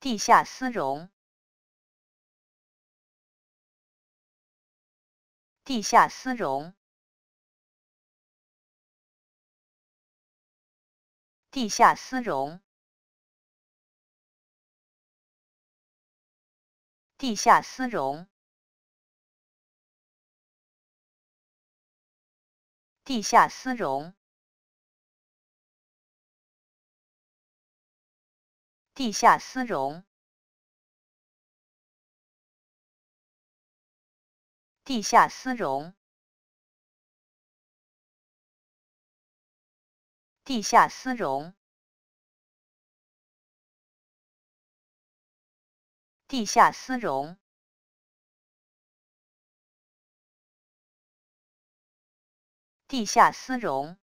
地下丝绒。地下丝绒。地下丝绒。地下丝绒。地下丝绒。地下丝绒。地下丝绒。地下丝绒。地下丝绒。地下丝绒。